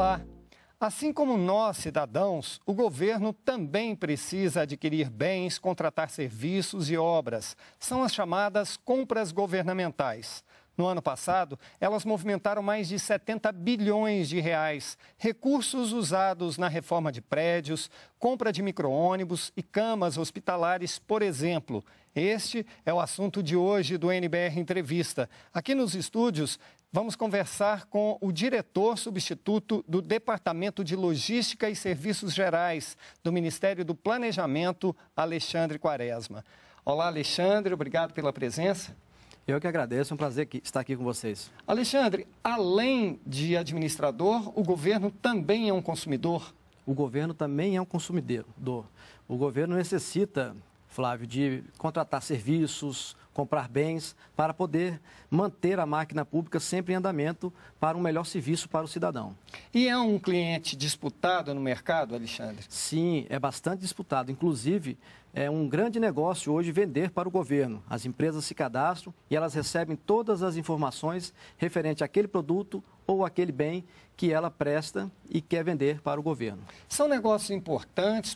Olá! Assim como nós, cidadãos, o governo também precisa adquirir bens, contratar serviços e obras. São as chamadas compras governamentais. No ano passado, elas movimentaram mais de 70 bilhões de reais, recursos usados na reforma de prédios, compra de micro-ônibus e camas hospitalares, por exemplo. Este é o assunto de hoje do NBR Entrevista. Aqui nos estúdios Vamos conversar com o diretor substituto do Departamento de Logística e Serviços Gerais do Ministério do Planejamento, Alexandre Quaresma. Olá, Alexandre, obrigado pela presença. Eu que agradeço, é um prazer estar aqui com vocês. Alexandre, além de administrador, o governo também é um consumidor? O governo também é um consumidor. O governo necessita, Flávio, de contratar serviços, comprar bens, para poder manter a máquina pública sempre em andamento para um melhor serviço para o cidadão. E é um cliente disputado no mercado, Alexandre? Sim, é bastante disputado. Inclusive, é um grande negócio hoje vender para o governo. As empresas se cadastram e elas recebem todas as informações referente àquele produto ou aquele bem que ela presta e quer vender para o governo. São negócios importantes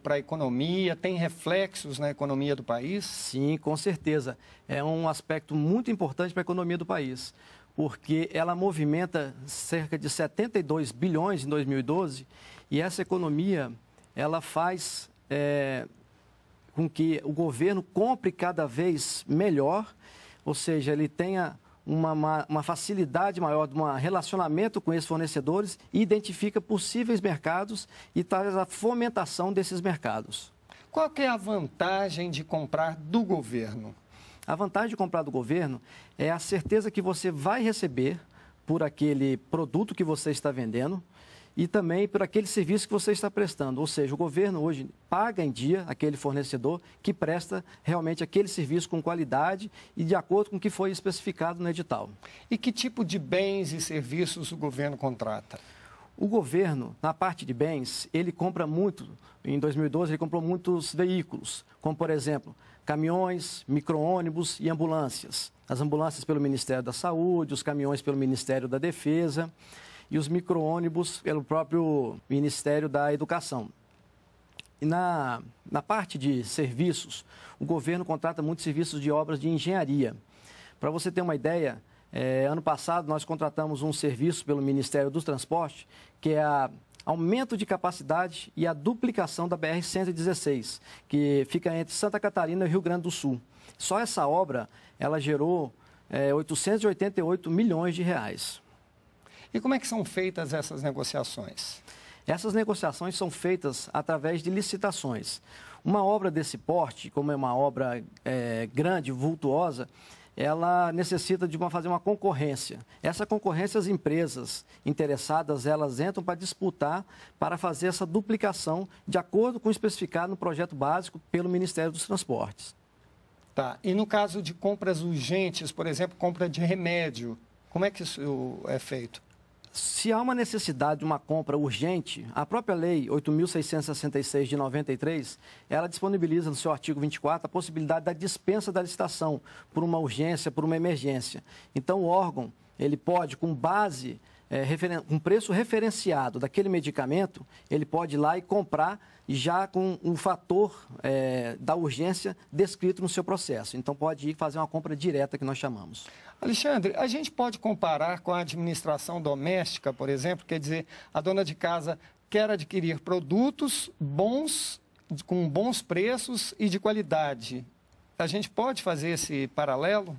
para a economia, tem reflexos na economia do país? Sim, com certeza. É um aspecto muito importante para a economia do país, porque ela movimenta cerca de 72 bilhões em 2012 e essa economia ela faz. É, com que o governo compre cada vez melhor, ou seja, ele tenha uma, uma, uma facilidade maior de um relacionamento com esses fornecedores e identifica possíveis mercados e traz a fomentação desses mercados. Qual que é a vantagem de comprar do governo? A vantagem de comprar do governo é a certeza que você vai receber por aquele produto que você está vendendo e também por aquele serviço que você está prestando. Ou seja, o governo hoje paga em dia aquele fornecedor que presta realmente aquele serviço com qualidade e de acordo com o que foi especificado no edital. E que tipo de bens e serviços o governo contrata? O governo, na parte de bens, ele compra muito. Em 2012, ele comprou muitos veículos, como, por exemplo, caminhões, micro-ônibus e ambulâncias. As ambulâncias pelo Ministério da Saúde, os caminhões pelo Ministério da Defesa e os micro-ônibus pelo próprio Ministério da Educação. E na, na parte de serviços, o governo contrata muitos serviços de obras de engenharia. Para você ter uma ideia, é, ano passado nós contratamos um serviço pelo Ministério do Transporte, que é a aumento de capacidade e a duplicação da BR-116, que fica entre Santa Catarina e Rio Grande do Sul. Só essa obra, ela gerou é, eh, 888 milhões de reais. E como é que são feitas essas negociações? Essas negociações são feitas através de licitações. Uma obra desse porte, como é uma obra é, grande, vultuosa, ela necessita de uma, fazer uma concorrência. Essa concorrência, as empresas interessadas, elas entram para disputar, para fazer essa duplicação, de acordo com o especificado no projeto básico pelo Ministério dos Transportes. Tá. E no caso de compras urgentes, por exemplo, compra de remédio, como é que isso é feito? Se há uma necessidade de uma compra urgente, a própria lei 8.666 de 93, ela disponibiliza no seu artigo 24 a possibilidade da dispensa da licitação por uma urgência, por uma emergência. Então o órgão, ele pode, com base é, um preço referenciado daquele medicamento, ele pode ir lá e comprar já com um fator é, da urgência descrito no seu processo. Então, pode ir fazer uma compra direta, que nós chamamos. Alexandre, a gente pode comparar com a administração doméstica, por exemplo, quer dizer, a dona de casa quer adquirir produtos bons, com bons preços e de qualidade. A gente pode fazer esse paralelo?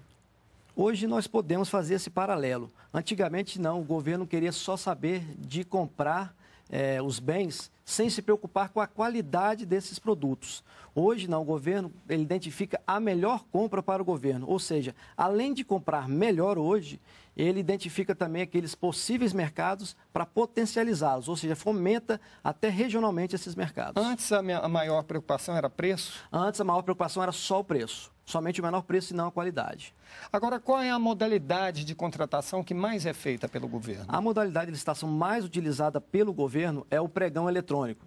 Hoje nós podemos fazer esse paralelo. Antigamente não, o governo queria só saber de comprar é, os bens sem se preocupar com a qualidade desses produtos. Hoje, não, o governo ele identifica a melhor compra para o governo, ou seja, além de comprar melhor hoje, ele identifica também aqueles possíveis mercados para potencializá-los, ou seja, fomenta até regionalmente esses mercados. Antes a, minha, a maior preocupação era preço? Antes a maior preocupação era só o preço, somente o menor preço e não a qualidade. Agora, qual é a modalidade de contratação que mais é feita pelo governo? A modalidade de licitação mais utilizada pelo governo é o pregão eletrônico eletrônico.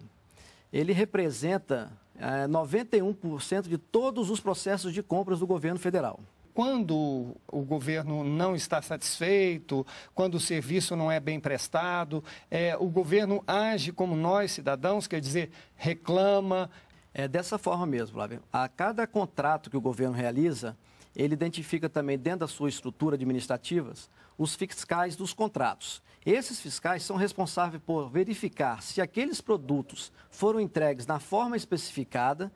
Ele representa é, eh, 91% de todos os processos de compras do governo federal quando o governo não está satisfeito, quando o serviço não é bem prestado, é, o governo age como nós, cidadãos, quer dizer, reclama. É dessa forma mesmo, Flávio. A cada contrato que o governo realiza, ele identifica também, dentro da sua estrutura administrativas, os fiscais dos contratos. Esses fiscais são responsáveis por verificar se aqueles produtos foram entregues na forma especificada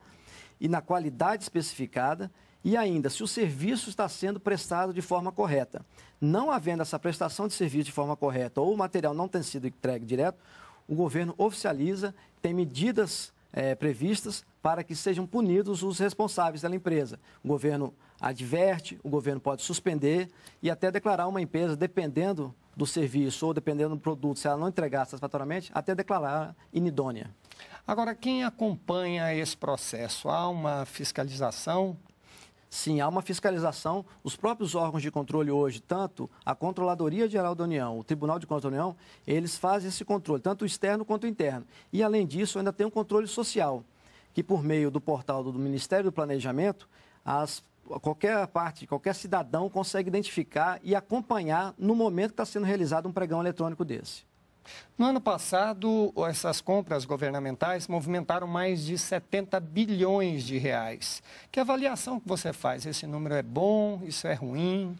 e na qualidade especificada e ainda se o serviço está sendo prestado de forma correta. Não havendo essa prestação de serviço de forma correta ou o material não tem sido entregue direto, o governo oficializa, tem medidas é, previstas para que sejam punidos os responsáveis da empresa. O governo adverte, o governo pode suspender e até declarar uma empresa, dependendo do serviço ou dependendo do produto, se ela não entregar satisfatoriamente, até declarar inidônea. Agora, quem acompanha esse processo? Há uma fiscalização? Sim, há uma fiscalização. Os próprios órgãos de controle hoje, tanto a Controladoria Geral da União, o Tribunal de Contas da União, eles fazem esse controle, tanto externo quanto interno. E, além disso, ainda tem um controle social, que por meio do portal do Ministério do Planejamento, as qualquer parte, qualquer cidadão consegue identificar e acompanhar no momento que está sendo realizado um pregão eletrônico desse. No ano passado, essas compras governamentais movimentaram mais de 70 bilhões de reais. Que avaliação que você faz? Esse número é bom? Isso é ruim?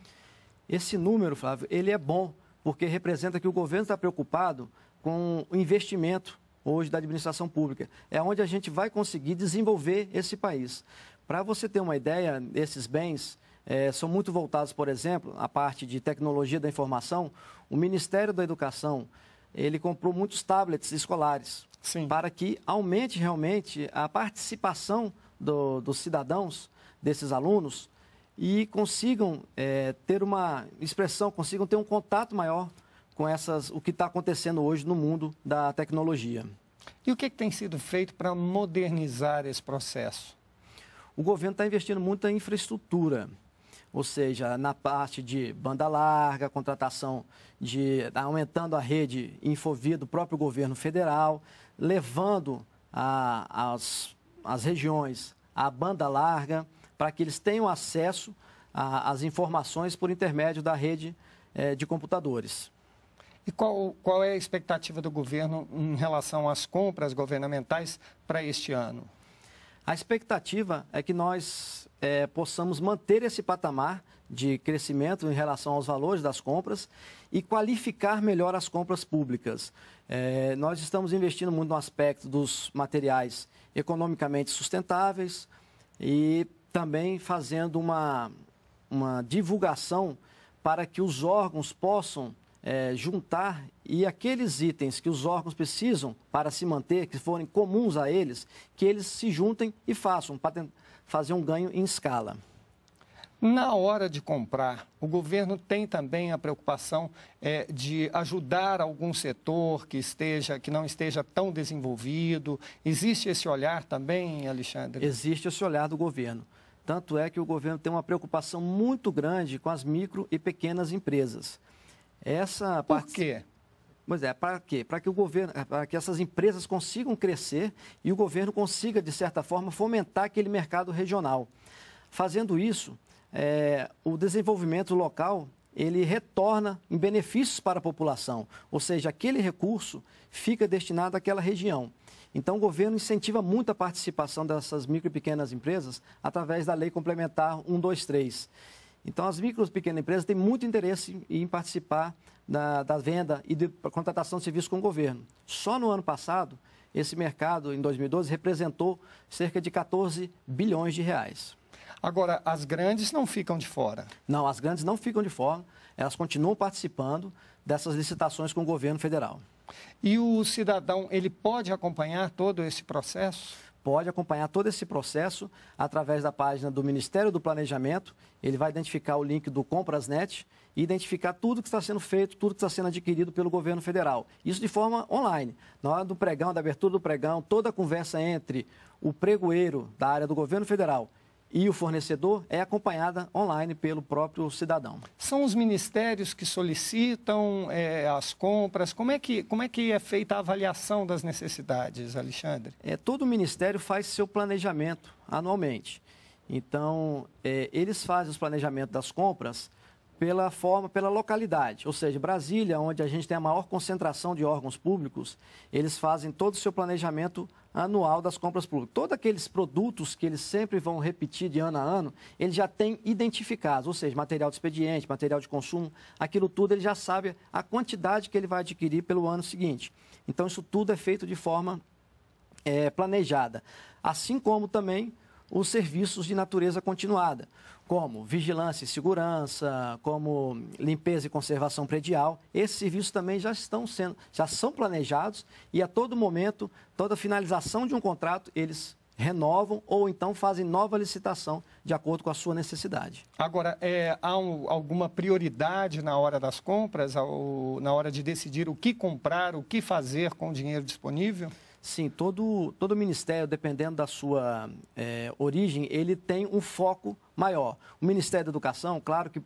Esse número, Flávio, ele é bom, porque representa que o governo está preocupado com o investimento hoje da administração pública. É onde a gente vai conseguir desenvolver esse país. Para você ter uma ideia, esses bens é, são muito voltados, por exemplo, à parte de tecnologia da informação. O Ministério da Educação ele comprou muitos tablets escolares Sim. para que aumente realmente a participação do, dos cidadãos, desses alunos, e consigam é, ter uma expressão, consigam ter um contato maior com essas, o que está acontecendo hoje no mundo da tecnologia. E o que, que tem sido feito para modernizar esse processo? o governo está investindo muito em infraestrutura, ou seja, na parte de banda larga, contratação de. Tá aumentando a rede Infovia do próprio governo federal, levando a, as, as regiões a banda larga, para que eles tenham acesso às informações por intermédio da rede é, de computadores. E qual, qual é a expectativa do governo em relação às compras governamentais para este ano? A expectativa é que nós é, possamos manter esse patamar de crescimento em relação aos valores das compras e qualificar melhor as compras públicas. É, nós estamos investindo muito no aspecto dos materiais economicamente sustentáveis e também fazendo uma, uma divulgação para que os órgãos possam é, juntar e aqueles itens que os órgãos precisam para se manter, que forem comuns a eles, que eles se juntem e façam, para fazer um ganho em escala. Na hora de comprar, o governo tem também a preocupação é, de ajudar algum setor que esteja, que não esteja tão desenvolvido. Existe esse olhar também, Alexandre? Existe esse olhar do governo. Tanto é que o governo tem uma preocupação muito grande com as micro e pequenas empresas. Essa Por parte... quê? Mas é para quê? Para que o governo, é, para que essas empresas consigam crescer e o governo consiga, de certa forma, fomentar aquele mercado regional. Fazendo isso, é, o desenvolvimento local ele retorna em benefícios para a população, ou seja, aquele recurso fica destinado àquela região. Então, o governo incentiva muito a participação dessas micro e pequenas empresas através da Lei Complementar 123. Então, as micros e pequenas empresas têm muito interesse em participar da, da venda e de contratação de serviços com o governo. Só no ano passado, esse mercado, em 2012, representou cerca de 14 bilhões de reais. Agora, as grandes não ficam de fora? Não, as grandes não ficam de fora. Elas continuam participando dessas licitações com o governo federal. E o cidadão, ele pode acompanhar todo esse processo? pode acompanhar todo esse processo através da página do Ministério do Planejamento. Ele vai identificar o link do Comprasnet e identificar tudo que está sendo feito, tudo que está sendo adquirido pelo governo federal. Isso de forma online. Na hora do pregão, da abertura do pregão, toda a conversa entre o pregoeiro da área do governo federal e o fornecedor é acompanhada online pelo próprio cidadão. São os ministérios que solicitam é, as compras. Como é, que, como é que é feita a avaliação das necessidades, Alexandre? É, todo ministério faz seu planejamento anualmente. Então, é, eles fazem os planejamentos das compras pela forma, pela localidade, ou seja, Brasília, onde a gente tem a maior concentração de órgãos públicos, eles fazem todo o seu planejamento anual das compras públicas. Todos aqueles produtos que eles sempre vão repetir de ano a ano, eles já têm identificados, ou seja, material de expediente, material de consumo, aquilo tudo ele já sabe a quantidade que ele vai adquirir pelo ano seguinte. Então isso tudo é feito de forma é, planejada, assim como também os serviços de natureza continuada, como vigilância e segurança, como limpeza e conservação predial. Esses serviços também já estão sendo, já são planejados e a todo momento, toda finalização de um contrato, eles renovam ou então fazem nova licitação de acordo com a sua necessidade. Agora, é, há um, alguma prioridade na hora das compras, ao, na hora de decidir o que comprar, o que fazer com o dinheiro disponível? Sim, todo, todo ministério, dependendo da sua é, origem, ele tem um foco maior. O Ministério da Educação, claro que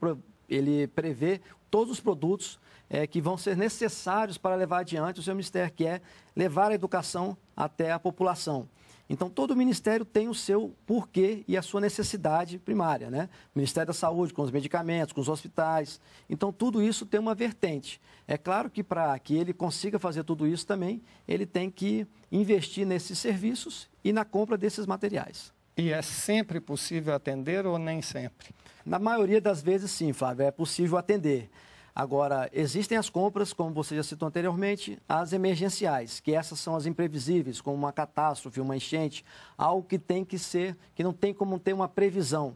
ele prevê todos os produtos é, que vão ser necessários para levar adiante o seu ministério, que é levar a educação até a população. Então, todo ministério tem o seu porquê e a sua necessidade primária, né? O Ministério da Saúde, com os medicamentos, com os hospitais. Então, tudo isso tem uma vertente. É claro que para que ele consiga fazer tudo isso também, ele tem que investir nesses serviços e na compra desses materiais. E é sempre possível atender ou nem sempre? Na maioria das vezes, sim, Flávio, é possível atender. Agora, existem as compras, como você já citou anteriormente, as emergenciais, que essas são as imprevisíveis, como uma catástrofe, uma enchente, algo que tem que ser, que não tem como ter uma previsão,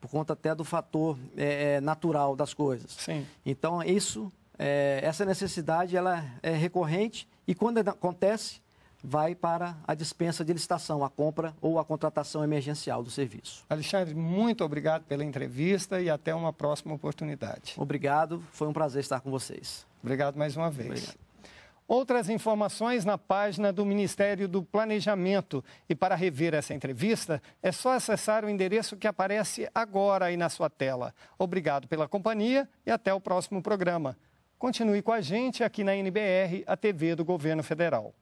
por conta até do fator é, é natural das coisas. Sim. Então, isso, é, essa necessidade, ela é recorrente e quando acontece, vai para a dispensa de licitação, a compra ou a contratação emergencial do serviço. Alexandre, muito obrigado pela entrevista e até uma próxima oportunidade. Obrigado, foi um prazer estar com vocês. Obrigado mais uma vez. Obrigado. Outras informações na página do Ministério do Planejamento. E para rever essa entrevista, é só acessar o endereço que aparece agora aí na sua tela. Obrigado pela companhia e até o próximo programa. Continue com a gente aqui na NBR, a TV do Governo Federal.